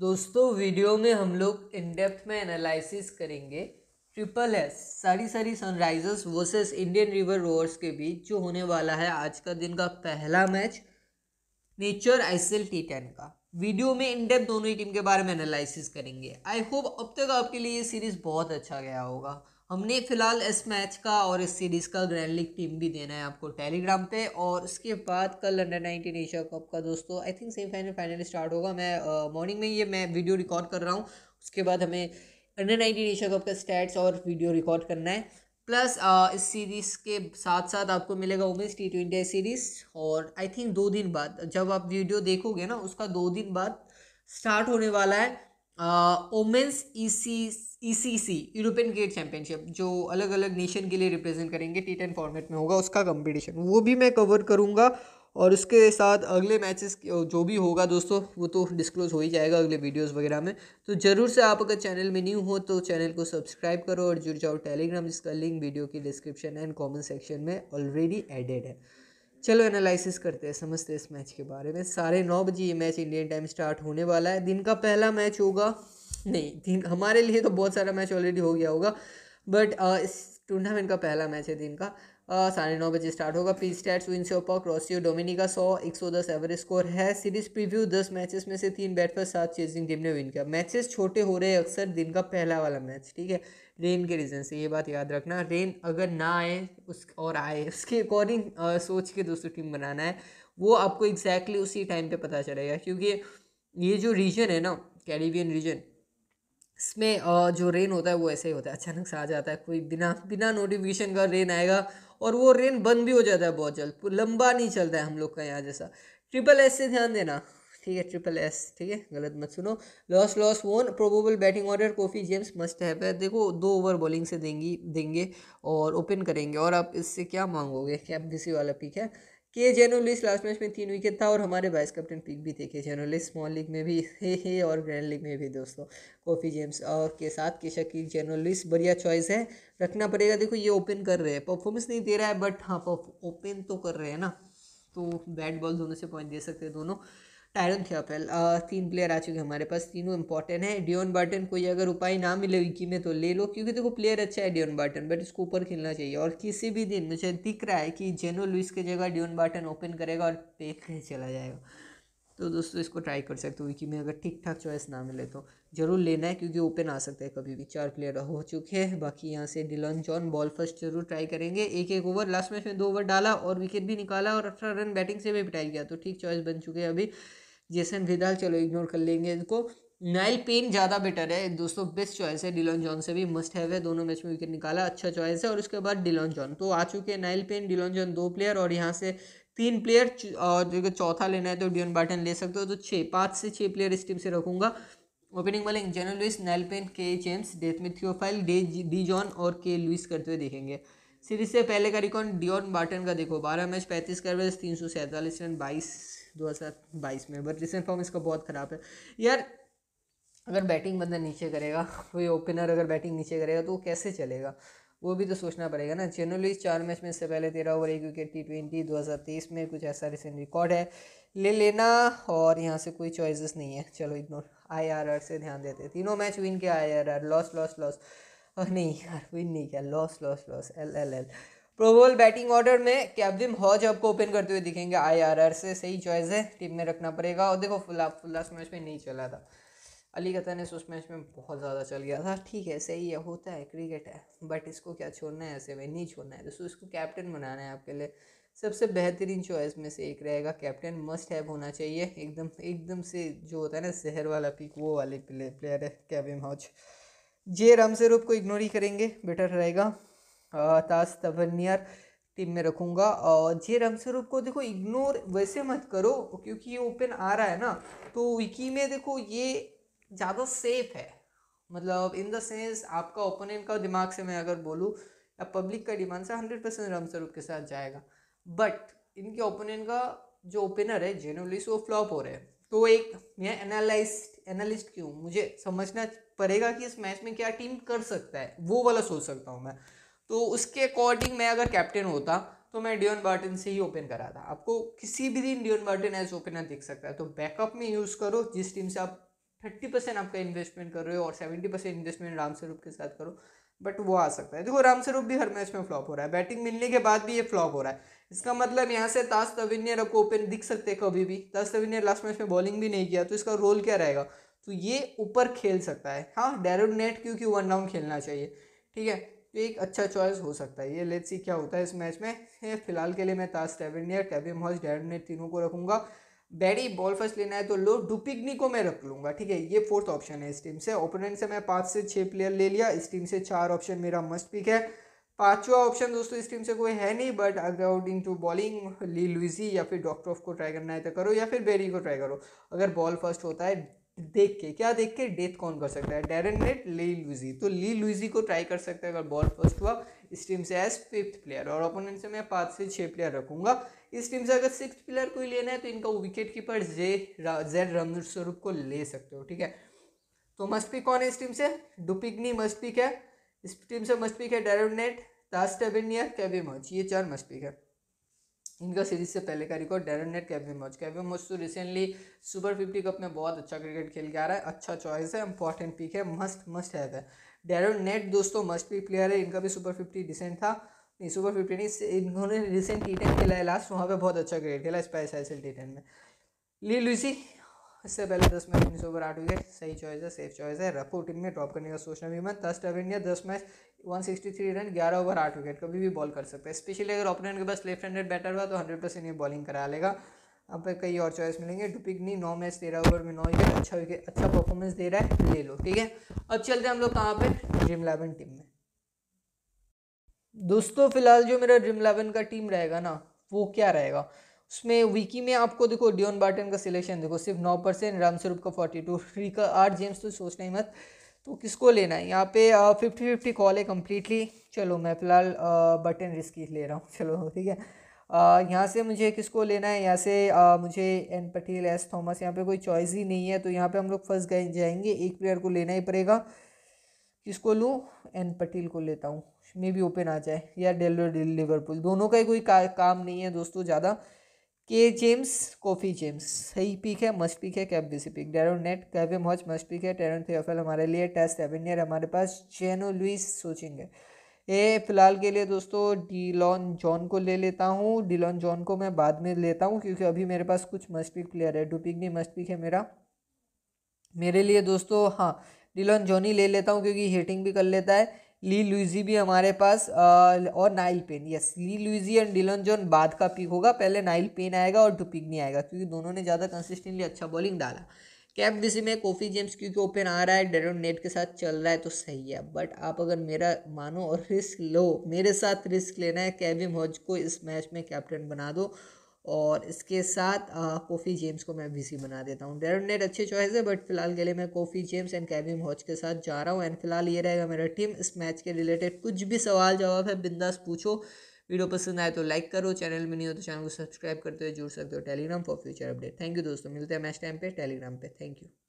दोस्तों वीडियो में हम लोग इन डेप्थ में एनालिसिस करेंगे ट्रिपल एस सारी सारी Sunrisers versus Indian river roars के बीच जो होने वाला है आज का दिन का पहला मैच नेचर आईसीएल टी टेन का वीडियो में इन डेप्थ दोनों ही टीम के बारे में एनालिसिस करेंगे आई होप अब तक आपके लिए ये सीरीज़ बहुत अच्छा गया होगा हमने फ़िलहाल इस मैच का और इस सीरीज़ का ग्रैंड लीग टीम भी देना है आपको टेलीग्राम पे और उसके बाद कल अंडर नाइनटीन एशिया कप का दोस्तों I think semi final final start होगा मैं मॉर्निंग में ये मैं वीडियो रिकॉर्ड कर रहा हूँ उसके बाद हमें अंडर नाइनटीन एशिया कप का स्टैट्स और वीडियो रिकॉर्ड करना है प्लस आ, इस सीरीज़ के साथ साथ आपको मिलेगा वुमेंस टी ट्वेंटी सीरीज़ और आई थिंक दो दिन बाद जब आप वीडियो देखोगे ना उसका दो दिन बाद स्टार्ट होने वाला है ओमेंस सी यूरोपियन क्रिकेट चैंपियनशिप जो अलग अलग नेशन के लिए रिप्रेजेंट करेंगे टी टेन फॉर्मेट में होगा उसका कंपटीशन वो भी मैं कवर करूँगा और उसके साथ अगले मैचेस जो भी होगा दोस्तों वो तो डिस्क्लोज हो ही जाएगा अगले वीडियोस वगैरह में तो ज़रूर से आप अगर चैनल में न्यू हो तो चैनल को सब्सक्राइब करो और जुड़ जाओ टेलीग्राम जिसका लिंक वीडियो की डिस्क्रिप्शन एंड कमेंट सेक्शन में ऑलरेडी एडेड है चलो एनालिसिस करते हैं समझते हैं इस मैच के बारे में साढ़े नौ बजे ये मैच इंडियन टाइम स्टार्ट होने वाला है दिन का पहला मैच होगा नहीं दिन हमारे लिए तो बहुत सारा मैच ऑलरेडी हो गया होगा बट uh, इस टूर्नामेंट का पहला मैच है दिन का साढ़े नौ बजे स्टार्ट होगा पी स्टैट्स ओपा क्रॉसियो डोमिनिका सौ एक सौ दस एवरेज स्कोर है सीरीज प्रीव्यू दस मैचेस में से तीन बैट पर सात चेजिंग टीम ने विन किया मैचेस छोटे हो रहे हैं अक्सर दिन का पहला वाला मैच ठीक है रेन के रीज़न से ये बात याद रखना रेन अगर ना आए उस और आए उसके अकॉर्डिंग सोच के दूसरी टीम बनाना है वो आपको एग्जैक्टली exactly उसी टाइम पर पता चलेगा क्योंकि ये जो रीजन है ना कैरिबियन रीजन इसमें जो रेन होता है वो ऐसे ही होता है अचानक से आ जाता है कोई बिना बिना नोटिफिकेशन का रेन आएगा और वो रेन बंद भी हो जाता है बहुत जल्द लंबा नहीं चलता है हम लोग का यहाँ जैसा ट्रिपल एस से ध्यान देना ठीक है ट्रिपल एस ठीक है गलत मत सुनो loss loss won probable batting order Kofi James must have है देखो दो ओवर बॉलिंग से देंगी देंगे और ओपन करेंगे और आप इससे क्या मांगोगे कि आप किसी वाला पिक है के जेनोलिस लास्ट मैच में तीन विकेट था और हमारे वाइस कैप्टन पिक भी थे के जेनोलिस स्मॉल लीग में भी हे हे और ग्रैंड लीग में भी दोस्तों कॉफ़ी जेम्स और के साथ के शकील जेनोलिस बढ़िया चॉइस है रखना पड़ेगा देखो ये ओपन कर रहे हैं परफॉर्मेंस नहीं दे रहा है बट हाँ ओपन तो कर रहे हैं ना तो बैट बॉल दोनों से पॉइंट दे सकते हैं दोनों टायरन थ्योपेल uh, तीन प्लेयर आ चुके हैं हमारे पास तीनों इंपॉर्टेंट है डियोन बर्टन कोई अगर उपाय ना मिले विकी में तो ले लो क्योंकि देखो प्लेयर अच्छा है डियोन बार्टन बट इसको ऊपर खेलना चाहिए और किसी भी दिन मुझे दिख रहा है कि जेनो लुइस की जगह डियोन बार्टन ओपन करेगा और पेक चला जाएगा तो दोस्तों इसको ट्राई कर सकते हो विकी में अगर ठीक ठाक चॉइस ना मिले तो ज़रूर लेना है क्योंकि ओपन आ सकता है कभी भी चार प्लेयर हो चुके हैं बाकी यहाँ से डिलन जॉन बॉल फर्स्ट जरूर ट्राई करेंगे एक एक ओवर लास्ट मैच में दो ओवर डाला और विकेट भी निकाला और अठारह रन बैटिंग से भी पिटाई गया तो ठीक चॉइस बन चुके हैं अभी जेसन विदाल चलो इग्नोर कर लेंगे इनको नाइल पेन ज़्यादा बेटर है दोस्तों बेस्ट चॉइस है डिलॉन जॉन से भी मस्ट हैव है दोनों मैच में विकेट निकाला अच्छा चॉइस है और उसके बाद डिलॉन जॉन तो आ चुके हैं नाइल पेन डिलॉन जॉन दो प्लेयर और यहाँ से तीन प्लेयर और जो चौथा लेना है तो डियन बाटन ले सकते हो तो छः पाँच से छः प्लेयर इस टीम से रखूँगा ओपनिंग वाले जेनल लुइस नाइल पेन के जेम्स डेथ में डे डी जॉन और के लुइस करते हुए देखेंगे सीरीज से पहले का रिकॉर्ड डियोन बार्टन का देखो बारह मैच पैंतीस का बस तीन सौ सैंतालीस रन बाईस दो हज़ार बाईस में बट रिसेंट फॉर्म इसका बहुत ख़राब है यार अगर बैटिंग बंदा नीचे करेगा कोई ओपनर अगर बैटिंग नीचे करेगा तो वो कैसे चलेगा वो भी तो सोचना पड़ेगा ना जनरली चार मैच में इससे पहले तेरह ओवर एक विकेट टी ट्वेंटी दो हज़ार तेईस में कुछ ऐसा रिसेंट रिकॉर्ड है ले लेना और यहाँ से कोई चॉइसेस नहीं है चलो इग्नोर आई आर आर से ध्यान देते तीनों मैच विन के I R R loss loss loss और नहीं यार विन नहीं किया loss loss loss L L L probable batting order में कैबिम हॉज आपको ओपन करते हुए दिखेंगे आई आर आर से सही चॉइस है टीम में रखना पड़ेगा और देखो फुला फुल्लास मैच में नहीं चला था अली कतन इस उस मैच में बहुत ज़्यादा चल गया था ठीक है सही है होता है क्रिकेट है बट इसको क्या छोड़ना है ऐसे में नहीं छोड़ना है दोस्तों इसको कैप्टन बनाना है आपके लिए सबसे बेहतरीन चॉइस में से एक रहेगा कैप्टन मस्ट हैव होना चाहिए एकदम एकदम से जो होता है ना जहर वाला पिक वो वाले प्लेयर है कैबिम हॉज जे रूप को इग्नोर ही करेंगे बेटर रहेगा ताज तवनियर टीम में रखूँगा और जे रामस्वरूप को देखो इग्नोर वैसे मत करो क्योंकि ये ओपन आ रहा है ना तो विकी में देखो ये ज़्यादा सेफ है मतलब इन द सेंस आपका ओपोनेंट का दिमाग से मैं अगर बोलूँ या पब्लिक का डिमांड से हंड्रेड परसेंट रामस्वरूप के साथ जाएगा बट इनके ओपोनेंट का जो ओपनर है जेनरली वो फ्लॉप हो रहे हैं तो एक मैं एनालिस्ट एनालिस्ट क्यों मुझे समझना पड़ेगा कि इस मैच में क्या टीम कर सकता है वो वाला सोच सकता हूँ मैं तो उसके अकॉर्डिंग मैं अगर कैप्टन होता तो मैं डियोन बार्टन से ही ओपन करा था आपको किसी भी दिन डियोन बार्टन एज ओपनर दिख सकता है तो बैकअप में यूज़ करो जिस टीम से आप थर्टी परसेंट आपका इन्वेस्टमेंट कर रहे हो और सेवेंटी परसेंट इन्वेस्टमेंट राम स्वरूप के साथ करो बट वो आ सकता है देखो राम स्वरूप भी हर मैच में फ्लॉप हो रहा है बैटिंग मिलने के बाद भी ये फ्लॉप हो रहा है इसका मतलब यहाँ से ताज तविनियर आपको ओपन दिख सकते हैं कभी भी ताज तविनियर लास्ट मैच में बॉलिंग भी नहीं किया तो इसका रोल क्या रहेगा तो ये ऊपर खेल सकता है हाँ डायरेक्ट नेट क्योंकि वन डाउन खेलना चाहिए ठीक है तो एक अच्छा चॉइस हो सकता है ये लेट्स सी क्या होता है इस मैच में फिलहाल के लिए मैं ताज टेविनियर कैबिम डायरेक्ट नेट तीनों को रखूँगा बैरी बॉल फर्स्ट लेना है तो लो डुपिग्नी को मैं रख लूँगा ठीक है ये फोर्थ ऑप्शन है इस टीम से ओपोनेंट से मैं पाँच से छः प्लेयर ले लिया इस टीम से चार ऑप्शन मेरा मस्ट पिक है पांचवा ऑप्शन दोस्तों इस टीम से कोई है नहीं but according to bowling Lee Louisy या फिर डॉक्टर ऑफ को ट्राई करना है तो करो या फिर बेरी को ट्राई करो अगर बॉल फर्स्ट होता है देख के क्या देख के डेथ कौन कर सकता है डेरन नेट ली लुजी तो ली लुजी को ट्राई कर सकता है अगर बॉल फर्स्ट हुआ इस टीम से एज फिफ्थ प्लेयर और ओपोनेंट से मैं पाँच से छः प्लेयर रखूंगा इस टीम से अगर सिक्स प्लेयर कोई लेना है तो इनका wicket keeper J Z Raman Swaroop को ले सकते हो ठीक है तो मस्ट पिक कौन है इस टीम से डुपिग्नी मस्ट पिक है इस टीम से मस्ट पिक है डेरन नेट दास कैबी कैबिमच ये चार मस्ट पिक है इनका सीरीज से पहले का record Deron Nett Kavem Hodge Kavem Hodge तो रिसेंटली सुपर फिफ्टी कप में बहुत अच्छा क्रिकेट खेल के आ रहा है अच्छा चॉइस है इंपॉर्टेंट पिक है मस्ट मस्ट है डेरन नेट दोस्तों मस्ट भी प्लेयर है इनका भी सुपर फिफ्टी डिसेंट था नहीं सुपर फिफ्टी नहीं इन्होंने रिसेंट टी टेन खेला है लास्ट वहाँ पर बहुत अच्छा क्रिकेट खेला स्पाइस आई टी टेन में ली लुसी इससे पहले दस मैच उन्नीस ओवर आठ विकेट सही चॉइस है सेफ चॉइस है रफो टीम में ड्रॉप करने का सोचना भी मैं दस ऑफ इंडिया दस मैच वन थ्री रन ग्यारह ओवर आठ विकेट कभी भी बॉल कर सकता है स्पेशली अगर ओपोनेंट के पास लेफ्ट हैंडेड बैटर हुआ तो हंड्रेड परसेंट ये बॉलिंग करा लेगा यहाँ पर कई और चॉइस मिलेंगे नहीं नौ मैच तेरह ओवर में नौ विकेट अच्छा विकेट अच्छा परफॉर्मेंस दे रहा है ले तो लो ठीक है अब चलते हैं हम लोग कहाँ पर ड्रीम इलेवन टीम में दोस्तों फिलहाल जो मेरा ड्रीम इलेवन का टीम रहेगा ना वो क्या रहेगा उसमें विकी में आपको देखो डियन बार्टन का सिलेक्शन देखो सिर्फ नौ परसेंट रामस्वरूप का फोर्टी टू का आठ जेम्स तो सोचना ही मत तो किसको लेना है यहाँ पे फिफ्टी फिफ्टी कॉल है कम्प्लीटली चलो मैं फ़िलहाल बटन रिस्की ले रहा हूँ चलो ठीक है यहाँ से मुझे किसको लेना है यहाँ से आ, मुझे एन पटेल एस थॉमस यहाँ पे कोई चॉइस ही नहीं है तो यहाँ पे हम लोग फर्स्ट गए जाएंगे एक प्लेयर को लेना ही पड़ेगा किसको लूँ एन पटेल को लेता हूँ मे भी ओपन आ जाए या डेलवर लिवरपूल दोनों का ही कोई का, काम नहीं है दोस्तों ज़्यादा के जेम्स कॉफ़ी जेम्स सही पिक है मस्ट पिक है cap VC pick Deron Nett Kavem Hodge must pick है टेरन थियोफेल हमारे लिए टेस्ट एवेनियर हमारे पास जेनो लुइस सोचिंग है ये फिलहाल के लिए दोस्तों डीलॉन जॉन को ले लेता हूँ डिलॉन जॉन को मैं बाद में लेता हूँ क्योंकि अभी मेरे पास कुछ मस्ट पिक प्लेयर है डुपिक नहीं मस्ट पिक है मेरा मेरे लिए दोस्तों हाँ जॉन जॉनी ले लेता हूँ क्योंकि हीटिंग भी कर लेता है ली लुइजी भी हमारे पास और Nile Payne yes Lee Louisy and Dillon John बाद का पिक होगा पहले नाइल पेन आएगा और नहीं आएगा क्योंकि दोनों ने ज़्यादा कंसिस्टेंटली अच्छा बॉलिंग डाला कैप बीसी में कॉफी जेम्स क्योंकि ओपन आ रहा है डेरोन नेट के साथ चल रहा है तो सही है बट आप अगर मेरा मानो और रिस्क लो मेरे साथ रिस्क लेना है कैविम हॉज को इस मैच में कैप्टन बना दो और इसके साथ कोफ़ी जेम्स को मैं बिजी बना देता हूँ डेरन नेट अच्छे चॉइस है बट फिलहाल के लिए मैं Kofi James and Kavem Hodge के साथ जा रहा हूँ एंड फिलहाल ये रहेगा मेरा टीम इस मैच के रिलेटेड कुछ भी सवाल जवाब है बिंदास पूछो वीडियो पसंद आए तो लाइक करो चैनल में नहीं हो तो चैनल को सब्सक्राइब करते हुए जुड़ सकते हो Telegram for future update thank you दोस्तों मिलते हैं मैच टाइम पे टेलीग्राम पे थैंक यू